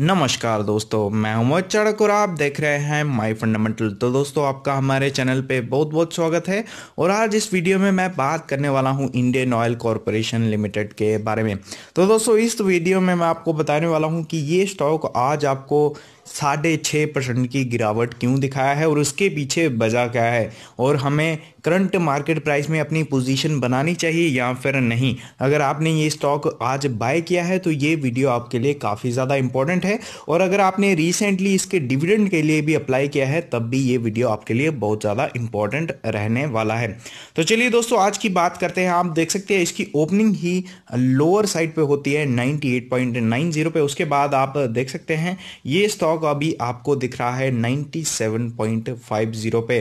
नमस्कार दोस्तों मैं उमर चड़क और आप देख रहे हैं माय फंडामेंटल तो दोस्तों आपका हमारे चैनल पे बहुत बहुत स्वागत है और आज इस वीडियो में मैं बात करने वाला हूँ इंडियन ऑयल कॉरपोरेशन लिमिटेड के बारे में तो दोस्तों इस वीडियो में मैं आपको बताने वाला हूँ कि ये स्टॉक आज आपको साढ़े छः परसेंट की गिरावट क्यों दिखाया है और उसके पीछे वजह क्या है और हमें करंट मार्केट प्राइस में अपनी पोजीशन बनानी चाहिए या फिर नहीं अगर आपने ये स्टॉक आज बाय किया है तो ये वीडियो आपके लिए काफ़ी ज़्यादा इंपॉर्टेंट है और अगर आपने रिसेंटली इसके डिविडेंड के लिए भी अप्लाई किया है तब भी ये वीडियो आपके लिए बहुत ज़्यादा इंपॉर्टेंट रहने वाला है तो चलिए दोस्तों आज की बात करते हैं आप देख सकते हैं इसकी ओपनिंग ही लोअर साइड पर होती है नाइन्टी एट उसके बाद आप देख सकते हैं ये स्टॉक स्टॉक अभी आपको दिख रहा है 97.50 पे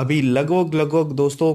अभी लगभग लगभग दोस्तों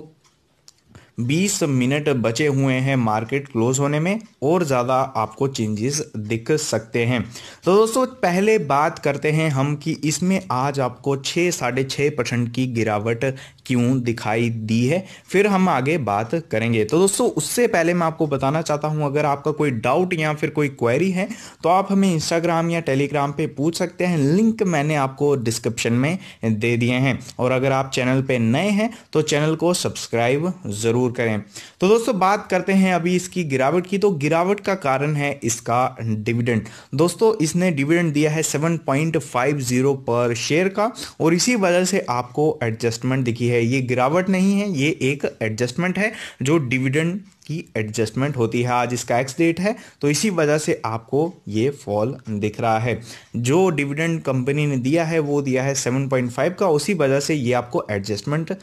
20 मिनट बचे हुए हैं मार्केट क्लोज होने में और ज़्यादा आपको चेंजेस दिख सकते हैं तो दोस्तों पहले बात करते हैं हम कि इसमें आज आपको छः साढ़े छः परसेंट की गिरावट क्यों दिखाई दी है फिर हम आगे बात करेंगे तो दोस्तों उससे पहले मैं आपको बताना चाहता हूं अगर आपका कोई डाउट या फिर कोई क्वेरी है तो आप हमें इंस्टाग्राम या टेलीग्राम पे पूछ सकते हैं लिंक मैंने आपको डिस्क्रिप्शन में दे दिए हैं और अगर आप चैनल पे नए हैं तो चैनल को सब्सक्राइब ज़रूर ज़रूर करें तो दोस्तों बात करते हैं अभी इसकी गिरावट की तो गिरावट का कारण है इसका डिविडेंड दोस्तों इसने डिविडेंड दिया है 7.50 पर शेयर का और इसी वजह से आपको एडजस्टमेंट दिखी है ये गिरावट नहीं है ये एक एडजस्टमेंट है जो डिविडेंड की एडजस्टमेंट होती है आज इसका एक्स डेट है तो इसी वजह से आपको ये फॉल दिख रहा है जो डिविडेंड कंपनी ने दिया है वो दिया है 7.5 का उसी वजह से ये आपको एडजस्टमेंट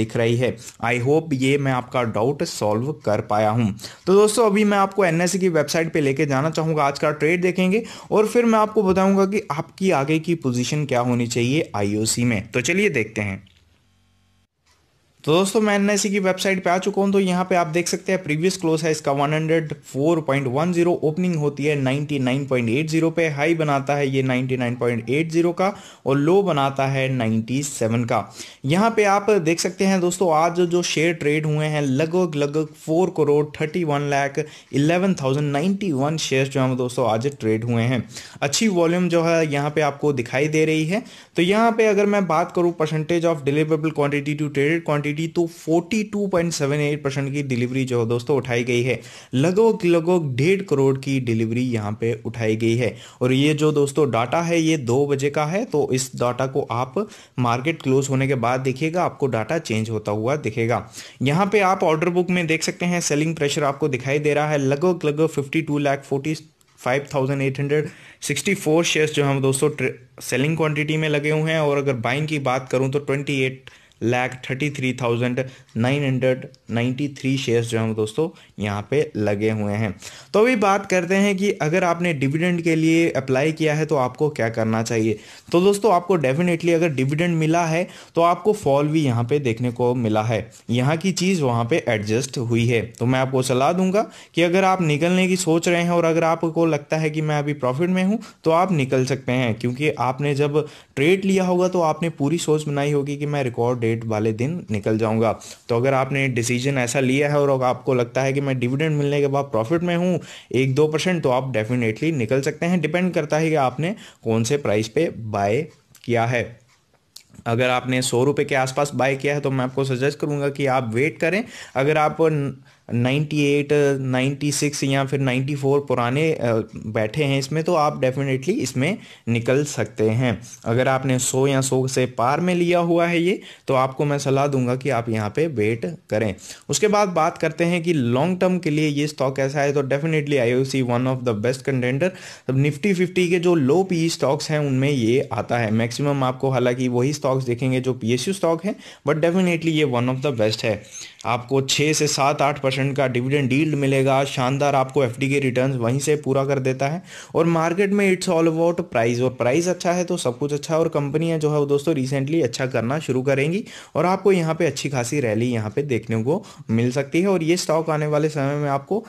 दिख रही है आई होप ये मैं आपका डाउट सॉल्व कर पाया हूँ तो दोस्तों अभी मैं आपको एन e की वेबसाइट पर लेके जाना चाहूँगा आज का ट्रेड देखेंगे और फिर मैं आपको बताऊँगा कि आपकी आगे की पोजिशन क्या होनी चाहिए आई में तो चलिए देखते हैं तो दोस्तों मैं एन की वेबसाइट पे आ चुका हूँ तो यहाँ पे आप देख सकते हैं प्रीवियस क्लोज है इसका 104.10 ओपनिंग होती है 99.80 पे हाई बनाता है ये 99.80 का और लो बनाता है 97 का यहाँ पे आप देख सकते हैं दोस्तों आज जो शेयर ट्रेड हुए हैं लगभग लगभग four crore thirty one lakh eleven thousand ninety one share जो है दोस्तों आज ट्रेड हुए हैं अच्छी वॉल्यूम जो है यहाँ पे आपको दिखाई दे रही है तो यहाँ पे अगर मैं बात करूँ percentage of deliverable quantity to traded quantity quantity तो 42.78 परसेंट की डिलीवरी जो है दोस्तों उठाई गई है लगभग लगभग डेढ़ करोड़ की डिलीवरी यहां पे उठाई गई है और ये जो दोस्तों डाटा है ये दो बजे का है तो इस डाटा को आप मार्केट क्लोज होने के बाद देखिएगा आपको डाटा चेंज होता हुआ दिखेगा यहाँ पे आप ऑर्डर बुक में देख सकते हैं सेलिंग प्रेशर आपको दिखाई दे रहा है लगभग लगभग fifty two lakh forty five thousand eight hundred sixty four share जो हम दोस्तों सेलिंग क्वांटिटी में लगे हुए हैं और अगर बाइंग की बात करूं तो twenty eight lakh thirty three thousand nine hundred ninety three shares जो हैं दोस्तों यहाँ पे लगे हुए हैं तो अभी बात करते हैं कि अगर आपने डिविडेंड के लिए अप्लाई किया है तो आपको क्या करना चाहिए तो दोस्तों आपको डेफिनेटली अगर डिविडेंड मिला है तो आपको फॉल भी यहाँ पे देखने को मिला है यहाँ की चीज़ वहाँ पे एडजस्ट हुई है तो मैं आपको सलाह दूंगा कि अगर आप निकलने की सोच रहे हैं और अगर आपको लगता है कि मैं अभी प्रॉफिट में हूँ तो आप निकल सकते हैं क्योंकि आपने जब ट्रेड लिया होगा तो आपने पूरी सोच बनाई होगी कि मैं रिकॉर्ड डेट वाले दिन निकल जाऊंगा तो अगर आपने डिसीजन ऐसा लिया है और आपको लगता है कि मैं डिविडेंड मिलने के बाद प्रॉफिट में हूँ एक दो परसेंट तो आप डेफिनेटली निकल सकते हैं डिपेंड करता है कि आपने कौन से प्राइस पे बाय किया है अगर आपने सौ रुपये के आसपास बाय किया है तो मैं आपको सजेस्ट करूँगा कि आप वेट करें अगर आप 98, 96 या फिर 94 पुराने बैठे हैं इसमें तो आप डेफिनेटली इसमें निकल सकते हैं अगर आपने 100 या 100 से पार में लिया हुआ है ये तो आपको मैं सलाह दूंगा कि आप यहाँ पे वेट करें उसके बाद बात करते हैं कि लॉन्ग टर्म के लिए ये स्टॉक ऐसा है तो definitely I one of the best contender Nifty fifty के जो लो पी स्टॉक्स हैं उनमें ये आता है मैक्सिमम आपको हालांकि वही स्टॉक्स देखेंगे जो पी स्टॉक है बट डेफिनेटली ये वन ऑफ द बेस्ट है आपको छः से सात आठ परसेंट परसेंट का डिविडेंड डील्ड मिलेगा शानदार आपको एफ के रिटर्न वहीं से पूरा कर देता है और मार्केट में इट्स ऑल अबाउट प्राइस और प्राइस अच्छा है तो सब कुछ अच्छा और कंपनियाँ जो है वो दोस्तों रिसेंटली अच्छा करना शुरू करेंगी और आपको यहाँ पर अच्छी खासी रैली यहाँ पर देखने को मिल सकती है और ये स्टॉक आने वाले समय में आपको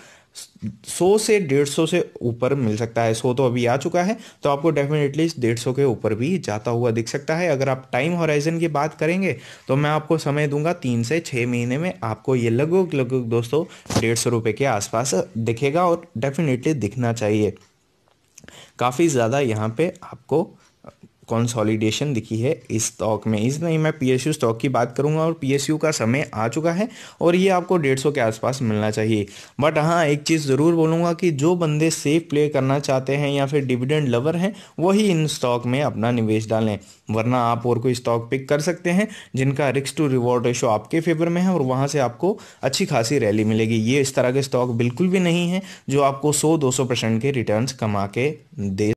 सौ से डेढ़ सौ से ऊपर मिल सकता है सौ तो अभी आ चुका है तो आपको डेफिनेटली डेढ़ सौ के ऊपर भी जाता हुआ दिख सकता है अगर आप टाइम होराइजन की बात करेंगे तो मैं आपको समय दूंगा तीन से छः महीने में आपको ये लगभग लगभग दोस्तों डेढ़ सौ रुपये के आसपास दिखेगा और डेफिनेटली दिखना चाहिए काफ़ी ज़्यादा यहाँ पे आपको कॉन्सॉलिडेशन दिखी है इस स्टॉक में इस नहीं मैं पी स्टॉक की बात करूंगा और पी का समय आ चुका है और ये आपको डेढ़ सौ के आसपास मिलना चाहिए बट हाँ एक चीज़ ज़रूर बोलूंगा कि जो बंदे सेफ प्ले करना चाहते हैं या फिर डिविडेंड लवर हैं वही इन स्टॉक में अपना निवेश डालें वरना आप और कोई स्टॉक पिक कर सकते हैं जिनका रिक्स टू रिवॉर्ड रेशो आपके फेवर में है और वहाँ से आपको अच्छी खासी रैली मिलेगी ये इस तरह के स्टॉक बिल्कुल भी नहीं है जो आपको सौ दो परसेंट के रिटर्न कमा के दे